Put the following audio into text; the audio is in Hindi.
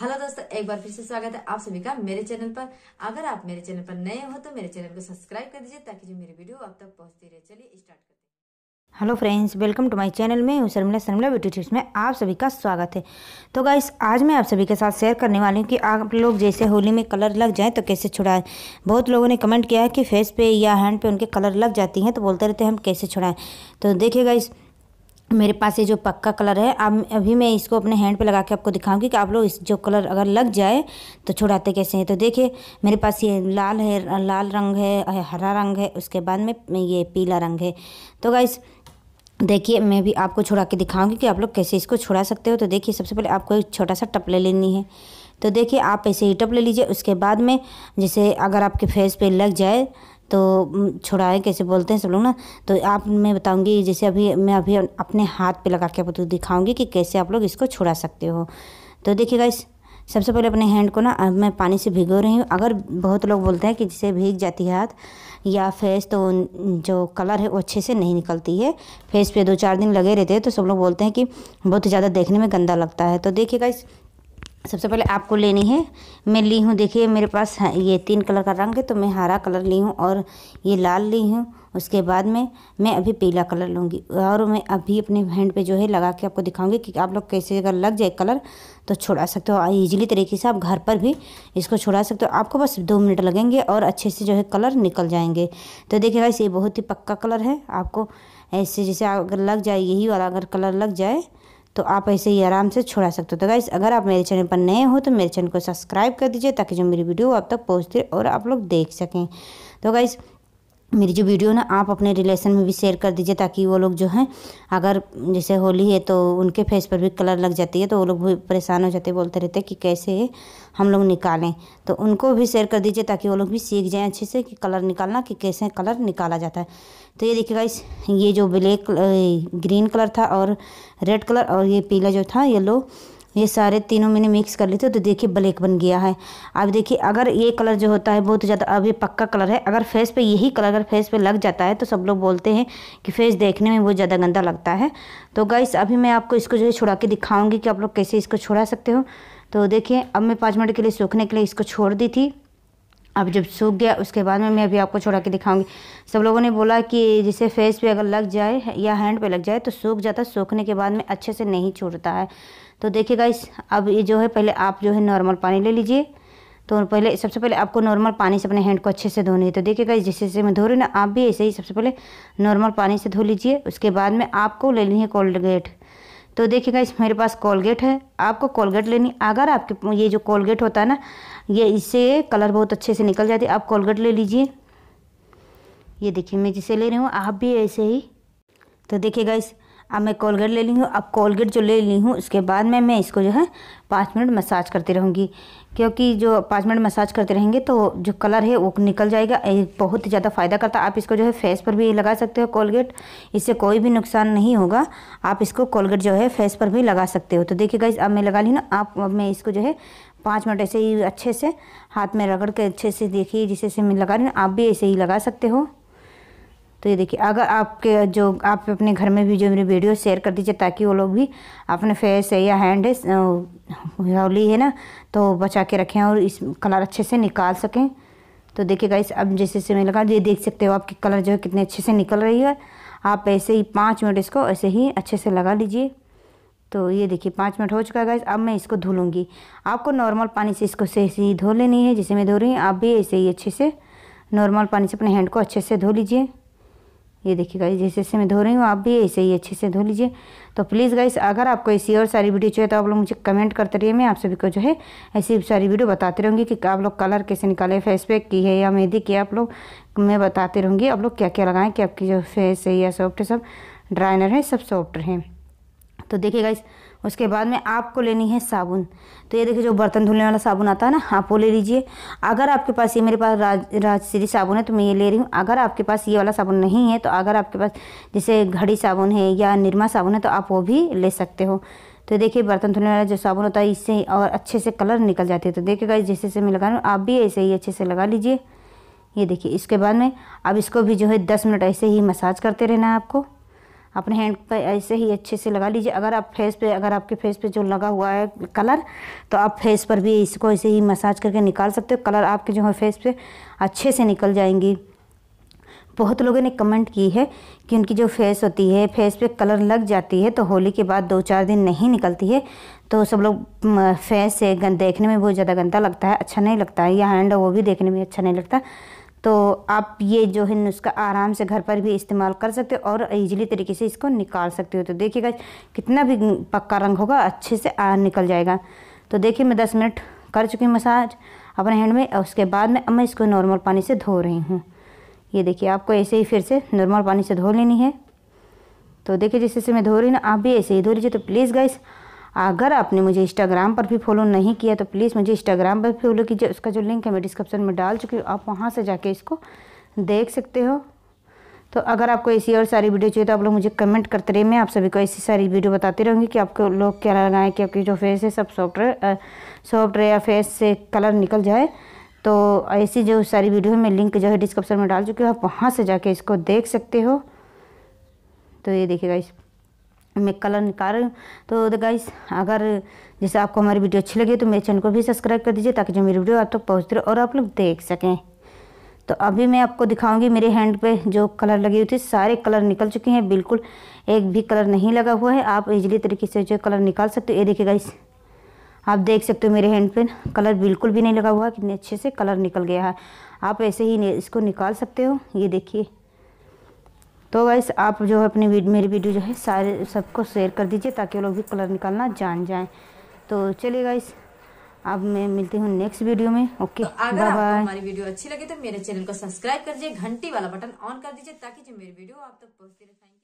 हेलो दोस्तों एक बार फिर से स्वागत है आप सभी का मेरे चैनल पर अगर आप मेरे चैनल पर नए हो तो मेरे चैनल को सब्सक्राइब कर दीजिए ताकि जो मेरी वीडियो आप तक पहुंचती रहे चलिए स्टार्ट करते हैं hello friends welcome to my channel में हूँ शर्मिला शर्मिला ब्यूटी टिप्स में आप सभी का स्वागत है तो गाइस आज मैं आप सभी के साथ शेयर करने वाली हूँ कि आप लोग जैसे होली में कलर लग जाए तो कैसे छुड़ाएं बहुत लोगों ने कमेंट किया है कि फेस पे या हैंड पे उनके कलर लग जाती हैं तो बोलते रहते हैं हम कैसे छुड़ाएं तो देखिए गाइस मेरे पास ये जो पक्का कलर है अब अभी मैं इसको अपने हैंड पे लगा के आपको दिखाऊंगी कि आप लोग इस जो कलर अगर लग जाए तो छुड़ाते कैसे हैं तो देखिए मेरे पास ये लाल है लाल रंग है हरा रंग है उसके बाद में ये पीला रंग है तो गाइस देखिए मैं भी आपको छुड़ा के दिखाऊंगी कि आप लोग कैसे इसको छुड़ा सकते हो तो देखिए सबसे पहले आपको एक छोटा सा टप ले लेनी है तो देखिए आप ऐसे ही टप ले लीजिए उसके बाद में जैसे अगर आपके फेस पे लग जाए तो छुड़ाएँ कैसे बोलते हैं सब लोग ना तो आप मैं बताऊँगी जैसे अभी मैं अभी अपने हाथ पे लगा के आपको तो दिखाऊँगी कि कैसे आप लोग इसको छुड़ा सकते हो तो देखिएगा इस सबसे पहले अपने हैंड को ना मैं पानी से भिगो रही हूँ अगर बहुत लोग बोलते हैं कि जिसे भीग जाती है हाथ या फेस तो जो कलर है वो अच्छे से नहीं निकलती है फेस पे दो चार दिन लगे रहते हैं तो सब लोग बोलते हैं कि बहुत ज़्यादा देखने में गंदा लगता है तो देखिएगा इस सबसे पहले आपको लेनी है मैं ली हूँ देखिए मेरे पास ये तीन कलर का रंग है तो मैं हरा कलर ली हूँ और ये लाल ली हूँ उसके बाद में मैं अभी पीला कलर लूँगी और मैं अभी अपने हैंड पे जो है लगा के आपको दिखाऊंगी कि आप लोग कैसे अगर लग जाए कलर तो छोड़ा सकते हो ईजिली तरीके से आप घर पर भी इसको छोड़ा सकते हो आपको बस दो मिनट लगेंगे और अच्छे से जो है कलर निकल जाएंगे तो देखिए भाई ये बहुत ही पक्का कलर है आपको ऐसे जैसे अगर लग जाए यही वाला अगर कलर लग जाए तो आप ऐसे ही आराम से छुड़ा सकते हो तो गाइस अगर आप मेरे चैनल पर नए हो तो मेरे चैनल को सब्सक्राइब कर दीजिए ताकि जो मेरी वीडियो आप तक पहुँचती और आप लोग देख सकें तो गाइस मेरी जो वीडियो ना आप अपने रिलेशन में भी शेयर कर दीजिए ताकि वो लोग जो हैं अगर जैसे होली है तो उनके फेस पर भी कलर लग जाती है तो वो लोग भी परेशान हो जाते बोलते रहते हैं कि कैसे हम लोग निकालें तो उनको भी शेयर कर दीजिए ताकि वो लोग भी सीख जाएं अच्छे से कि कलर निकालना कि कैसे कलर निकाला जाता है तो ये देखिएगा इस ये जो ब्लैक ग्रीन कलर था और रेड कलर और ये पीला जो था येलो ये सारे तीनों मैंने मिक्स कर ली थी तो देखिए ब्लैक बन गया है अब देखिए अगर ये कलर जो होता है बहुत ज़्यादा अब ये पक्का कलर है अगर फेस पे यही कलर अगर फेस पे लग जाता है तो सब लोग बोलते हैं कि फेस देखने में बहुत ज़्यादा गंदा लगता है तो गाइस अभी मैं आपको इसको जो है छुड़ा के दिखाऊँगी कि आप लोग कैसे इसको छुड़ा सकते हो तो देखिए अब मैं पाँच मिनट के लिए सूखने के लिए इसको छोड़ दी थी अब जब सूख गया उसके बाद में मैं अभी आपको छोड़ा के दिखाऊंगी सब लोगों ने बोला कि जिसे फेस पे अगर लग जाए या हैंड पे लग जाए तो सूख जाता है सूखने के बाद में अच्छे से नहीं छूटता है तो देखिएगा इस अब ये जो है पहले आप जो है नॉर्मल पानी ले लीजिए तो पहले सबसे पहले आपको नॉर्मल पानी से अपने हैंड को अच्छे से धोनी है तो देखिएगा जिस जैसे मैं धो रही ना आप भी ऐसे ही सबसे पहले नॉर्मल पानी से धो लीजिए उसके बाद में आपको ले लेनी है कोल्डगेट तो देखिएगा इस मेरे पास कोलगेट है आपको कोलगेट लेनी अगर आपके ये जो कोलगेट होता है ना ये इससे कलर बहुत अच्छे से निकल जाती है आप कोलगेट ले लीजिए ये देखिए मैं जिसे ले रही हूँ आप भी ऐसे ही तो देखिएगा इस अब मैं कोलगेट ले ली हूँ अब कोलगेट जो ले ली हूँ उसके बाद में मैं इसको जो है पाँच मिनट मसाज करती रहूँगी क्योंकि जो पाँच मिनट मसाज करते रहेंगे तो जो कलर है वो निकल जाएगा बहुत ही ज़्यादा फ़ायदा करता है आप इसको जो है फेस पर भी लगा सकते हो कोलगेट इससे कोई भी नुकसान नहीं होगा आप इसको कोलगेट जो है फेस पर भी लगा सकते हो तो देखिए इस अब मैं लगा ली ना आप अब मैं इसको जो है पाँच मिनट ऐसे ही अच्छे से हाथ में रगड़ के अच्छे से देखिए जिसे मैं लगा रही आप भी ऐसे ही लगा सकते हो तो ये देखिए अगर आपके जो आप अपने घर में भी जो मेरी वीडियो शेयर कर दीजिए ताकि वो लोग भी अपने फेस है या हैंड है है ना तो बचा के रखें और इस कलर अच्छे से निकाल सकें तो देखिए गाइस अब जैसे जैसे मैं लगा ये देख सकते हो आपकी कलर जो है कितने अच्छे से निकल रही है आप ऐसे ही पाँच मिनट इसको ऐसे ही अच्छे से लगा लीजिए तो ये देखिए पाँच मिनट हो चुका है गाइस अब मैं इसको धो लूँगी आपको नॉर्मल पानी से इसको से ऐसे ही धो लेनी है जैसे मैं धो रही हूँ आप भी ऐसे ही अच्छे से नॉर्मल पानी से अपने हैंड को अच्छे से धो लीजिए ये देखिए गाइस जैसे जैसे मैं धो रही हूँ आप भी ऐसे ही अच्छे से धो लीजिए तो प्लीज़ गाइस अगर आपको ऐसी और सारी वीडियो चाहिए तो आप लोग मुझे कमेंट करते रहिए मैं आप सभी को जो है ऐसी सारी वीडियो बताते रहूँगी कि आप लोग कलर कैसे निकाले फेस पैक की है या मेहंदी की है आप लोग मैं बताते रहूँगी आप लोग क्या क्या लगाएं कि आपकी जो फेस है या सॉफ्ट है सब ड्राइनर है सब सॉफ्ट हैं तो देखिए गाइज़ उसके बाद में आपको लेनी है साबुन तो ये देखिए जो बर्तन धुलने वाला साबुन आता है ना आप वो ले लीजिए अगर आपके पास ये मेरे पास राज राजश्री साबुन है तो मैं ये ले रही हूँ अगर आपके पास ये वाला साबुन नहीं है तो अगर आपके पास जैसे घड़ी साबुन है या निरमा साबुन है तो आप वो भी ले सकते हो तो देखिए बर्तन धुलने वाला जो साबुन होता है इससे और अच्छे से कलर निकल जाते हैं तो देखिएगा जैसे जैसे मैं लगा रही हूँ आप भी ऐसे ही अच्छे से लगा लीजिए ये देखिए इसके बाद में अब इसको भी जो है दस मिनट ऐसे ही मसाज करते रहना है आपको अपने हैंड पे ऐसे ही अच्छे से लगा लीजिए अगर आप फेस पे अगर आपके फेस पे जो लगा हुआ है कलर तो आप फेस पर भी इसको ऐसे ही मसाज करके निकाल सकते हो कलर आपके जो है फेस पे अच्छे से निकल जाएंगी बहुत लोगों ने कमेंट की है कि उनकी जो फेस होती है फेस पे कलर लग जाती है तो होली के बाद दो चार दिन नहीं निकलती है तो सब लोग फेस से देखने में बहुत ज़्यादा गंदा लगता है अच्छा नहीं लगता है या हैंड वो भी देखने में अच्छा नहीं लगता तो आप ये जो है नुस्खा आराम से घर पर भी इस्तेमाल कर सकते हो और ईजिली तरीके से इसको निकाल सकते हो तो देखिएगा कितना भी पक्का रंग होगा अच्छे से आ, निकल जाएगा तो देखिए मैं दस मिनट कर चुकी हूँ मसाज अपने हैंड में और उसके बाद में अब मैं इसको नॉर्मल पानी से धो रही हूँ ये देखिए आपको ऐसे ही फिर से नॉर्मल पानी से धो लेनी है तो देखिए जैसे जैसे मैं धो रही ना आप भी ऐसे ही धो लीजिए तो प्लीज़ गाइस अगर आपने मुझे इंस्टाग्राम पर भी फॉलो नहीं किया तो प्लीज़ मुझे इंस्टाग्राम पर फॉलो कीजिए उसका जो लिंक है मैं डिस्क्रिप्शन में डाल चुकी हूँ आप वहाँ से जाके इसको देख सकते हो तो अगर आपको ऐसी और सारी वीडियो चाहिए तो आप लोग मुझे कमेंट करते रहिए मैं आप सभी को ऐसी सारी वीडियो बताती रहूँगी कि आपको लोग क्या लगाएँ कि आपकी जो फेस है सब सॉफ़्ट रहे या फेस से कलर निकल जाए तो ऐसी जो सारी वीडियो है मैं लिंक जो है डिस्क्रिप्शन में डाल चुकी हूँ आप वहाँ से जाके इसको देख सकते हो तो ये देखिएगा इस में कलर निकाल हूँ तो गाइस तो अगर जैसे आपको हमारी वीडियो अच्छी लगी तो मेरे चैनल को भी सब्सक्राइब कर दीजिए ताकि जो मेरी वीडियो आप तक तो पहुँचती रहे और आप लोग देख सकें तो अभी मैं आपको दिखाऊंगी मेरे हैंड पे जो कलर लगी हुई थी सारे कलर निकल चुके हैं बिल्कुल एक भी कलर नहीं लगा हुआ है आप इजीली तरीके से जो कलर निकाल सकते हो ये देखिए गाइस आप देख सकते हो मेरे हैंड पे कलर बिल्कुल भी नहीं लगा हुआ है कितने अच्छे से कलर निकल गया है आप ऐसे ही इसको निकाल सकते हो ये देखिए तो गाइस आप जो है अपनी मेरी वीडियो जो है सारे सबको शेयर कर दीजिए ताकि वो लोग भी कलर निकालना जान जाए तो चलिए गाइस अब मैं मिलती हूँ नेक्स्ट वीडियो में ओके तो अगर आपको हमारी वीडियो अच्छी लगी तो मेरे चैनल को सब्सक्राइब कर दीजिए घंटी वाला बटन ऑन कर दीजिए ताकि जो मेरी वीडियो आप तक पहुंचती रहे